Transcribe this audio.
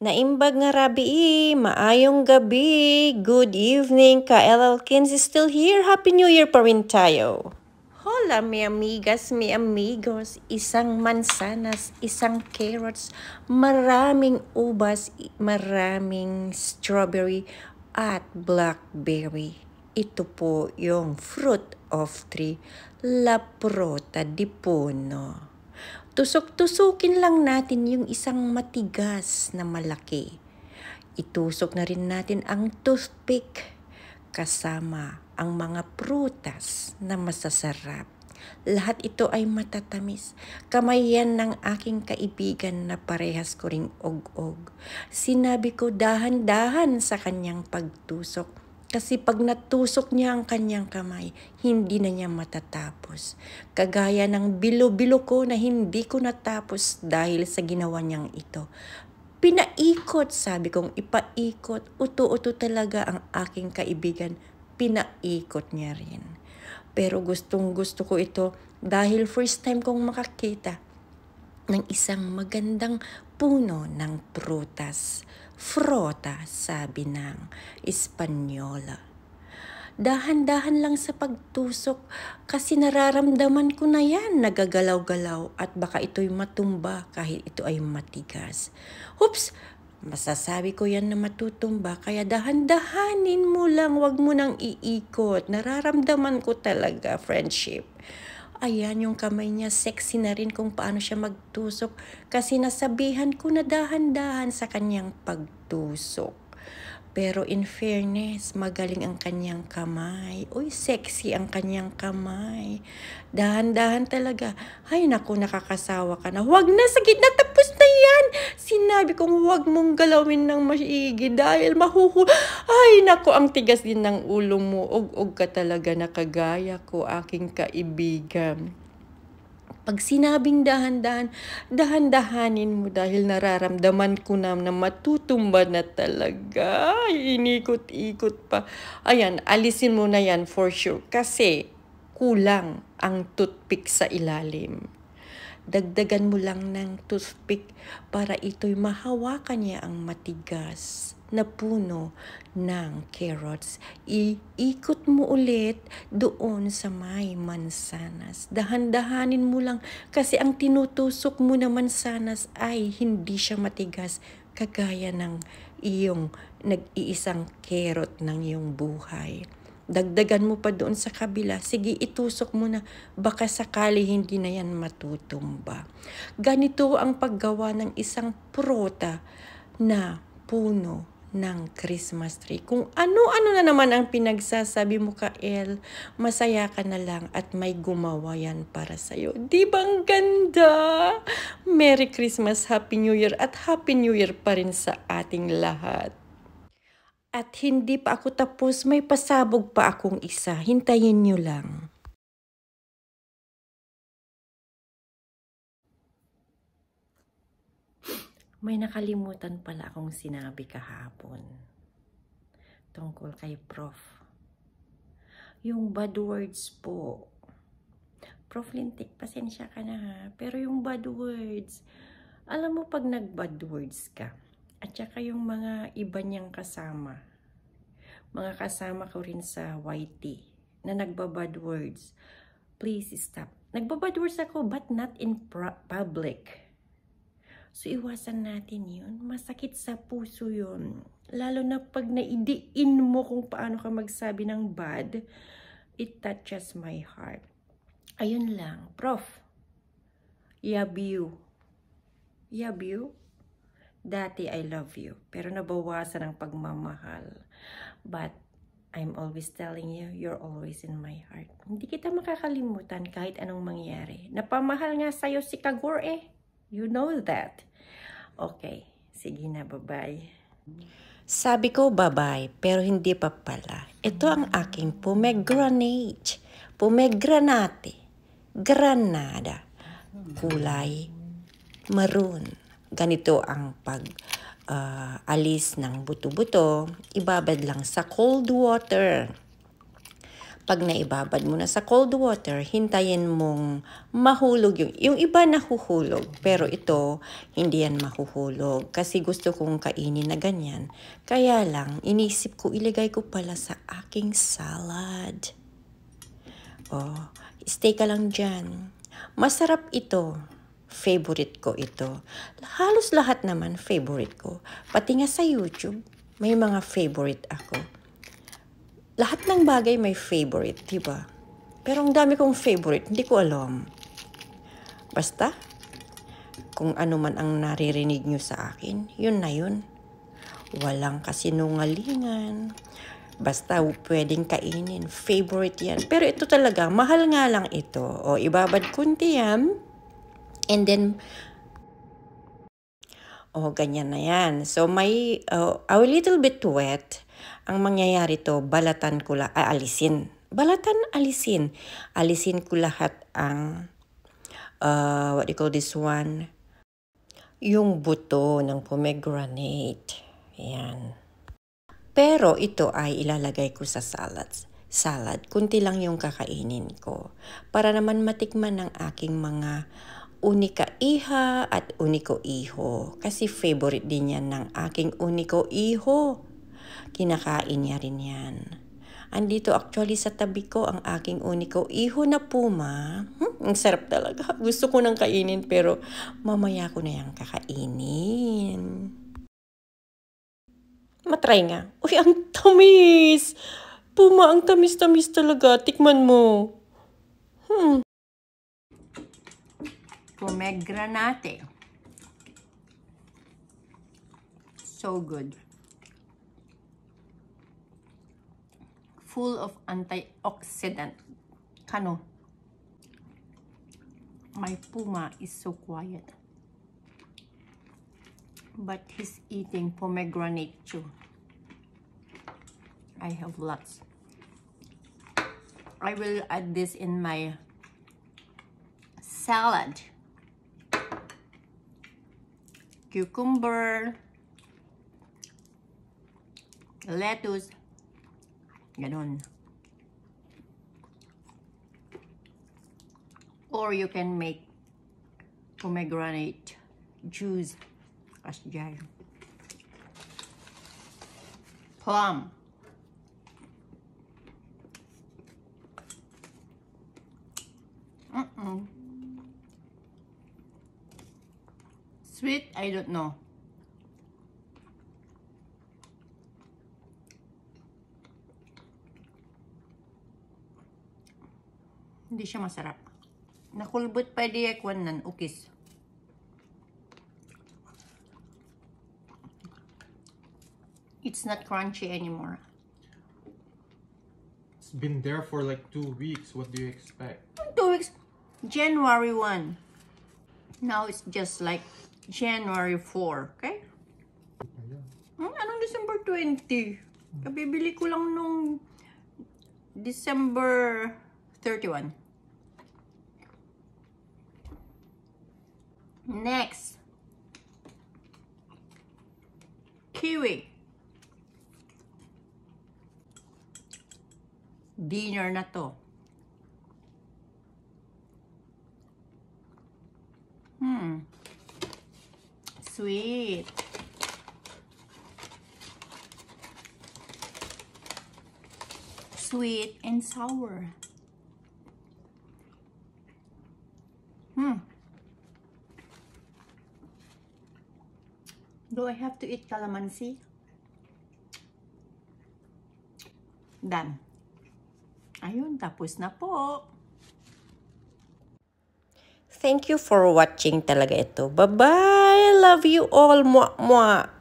Naimbag nga rabi e, maayong gabi, good evening, ka LL is still here, Happy New Year pa rin tayo. Hola mi amigas, mi amigos, isang mansanas, isang carrots, maraming ubas, maraming strawberry at blackberry. Ito po yung fruit of tree, la prota di puno. Tusok-tusukin lang natin yung isang matigas na malaki. Itusok na rin natin ang toothpick kasama ang mga prutas na masasarap. Lahat ito ay matatamis. Kamay yan ng aking kaibigan na parehas ko ring og-og. Sinabi ko dahan-dahan sa kanyang pagtusok kasi pag natusok niya ang kanyang kamay, hindi na niya matatapos. Kagaya ng bilo-bilo ko na hindi ko natapos dahil sa ginawa niyang ito. Pinaikot, sabi kong ipaikot. Uto-uto talaga ang aking kaibigan. Pinaikot niya rin. Pero gustong gusto ko ito dahil first time kong makakita ng isang magandang puno ng prutas, frota sabi ng Espanyola. Dahan-dahan lang sa pagtusok kasi nararamdaman ko na yan nagagalaw-galaw at baka ito'y matumba kahit ito ay matigas. Oops! Masasabi ko yan na matutumba kaya dahan-dahanin mo lang wag mo nang iikot. Nararamdaman ko talaga friendship. Ayan yung kamay niya, sexy na rin kung paano siya magtusok kasi nasabihan ko na dahan-dahan sa kanyang pagtusok. Pero in fairness, magaling ang kanyang kamay. Uy, sexy ang kanyang kamay. Dahan-dahan talaga. Ay, naku, nakakasawa ka na. Huwag na, sa gitna, tapos na yan. Sinabi kong huwag mong galawin ng maigi dahil mahuhul... Ay, naku, ang tigas din ng ulo mo. Ug-ug ka talaga na kagaya ko, aking kaibigan. Pag sinabing dahan-dahan, dahan-dahanin mo dahil nararamdaman ko na na matutumba na talaga. Inikot-ikot pa. Ayan, alisin mo na yan for sure. Kasi kulang ang toothpick sa ilalim. Dagdagan mo lang ng toothpick para ito'y mahawakan niya ang matigas na puno ng carrots. Iikot mo ulit doon sa may mansanas. Dahan-dahanin mo lang kasi ang tinutusok mo na mansanas ay hindi siya matigas kagaya ng iyong nag-iisang carrot ng iyong buhay dagdagan mo pa doon sa kabila, sige itusok mo na, baka sakali hindi na yan matutumba. Ganito ang paggawa ng isang prota na puno ng Christmas tree. Kung ano-ano na naman ang pinagsasabi mo, Kael, masaya ka na lang at may gumawa yan para sa'yo. Di ba ganda? Merry Christmas, Happy New Year at Happy New Year pa rin sa ating lahat. At hindi pa ako tapos, may pasabog pa akong isa. Hintayin niyo lang. May nakalimutan pala akong sinabi kahapon. Tungkol kay Prof. Yung bad words po. Prof. Lintik, pasensya ka na ha. Pero yung bad words, alam mo pag nag-bad words ka, at saka yung mga iba niyang kasama. Mga kasama ko rin sa YT na nagbabad words. Please stop. Nagbabad words ako but not in public. So iwasan natin yun. Masakit sa puso yun. Lalo na pag naidiin mo kung paano ka magsabi ng bad, it touches my heart. Ayun lang. Prof, you. yabiu. you. Dati, I love you. Pero nabawasan ang pagmamahal. But, I'm always telling you, you're always in my heart. Hindi kita makakalimutan kahit anong mangyari. Napamahal nga sa'yo si Kagor eh. You know that. Okay, sige na, bye-bye. Sabi ko bye-bye, pero hindi pa pala. Ito ang aking pomegranate. Pomegranate. Granada. Kulay maroon ganito ang pag uh, alis ng buto-buto, ibabad lang sa cold water. Pag naibabad mo na sa cold water, hintayin mong mahulog yung, yung iba nahuhulog. Pero ito, hindi yan mahuhulog kasi gusto kong kainin na ganyan. Kaya lang, inisip ko, ilagay ko pala sa aking salad. Oh, stay ka lang dyan. Masarap ito favorite ko ito. Halos lahat naman favorite ko. Pati nga sa YouTube, may mga favorite ako. Lahat ng bagay may favorite, di ba? Pero ang dami kong favorite, hindi ko alam. Basta, kung ano man ang naririnig nyo sa akin, yun na yun. Walang kasinungalingan. Basta pwedeng kainin. Favorite yan. Pero ito talaga, mahal nga lang ito. O, ibabad kunti yan and then oh ganyan na yan so may uh, a little bit wet ang mangyayari to balatan ko la uh, alisin balatan alisin alisin ko lahat ang uh, what do you call this one yung buto ng pomegranate yan pero ito ay ilalagay ko sa salads salad kunti lang yung kakainin ko para naman matikman ng aking mga unika iha at uniko iho kasi favorite din yan ng aking uniko iho. Kinakain niya rin yan. Andito actually sa tabi ko ang aking uniko iho na puma. Hmm, ang sarap talaga. Gusto ko nang kainin pero mamaya ko na yung kakainin. Matry nga. Uy, ang tamis! Puma, ang tamis-tamis talaga. Tikman mo. Hmm. pomegranate. So good. Full of antioxidant. Kano? My puma is so quiet. But he's eating pomegranate too. I have lots. I will add this in my salad cucumber, lettuce, ganun. Or you can make pomegranate juice as jam. Plum. sweet? I don't know. Hindi siya masarap. Nakulbot pa di ekwan nan ukis. It's not crunchy anymore. It's been there for like two weeks. What do you expect? Two weeks. January 1. Now it's just like January 4, okay? Hmm, anong December 20? Kabibili ko lang nung December 31. Next. Kiwi. Dinner na to. sweet. Sweet and sour. Hmm. Do I have to eat calamansi? Done. Ayun, tapos na po. Thank you for watching talaga ito. Bye-bye! Love you all! Mwah! Mwah!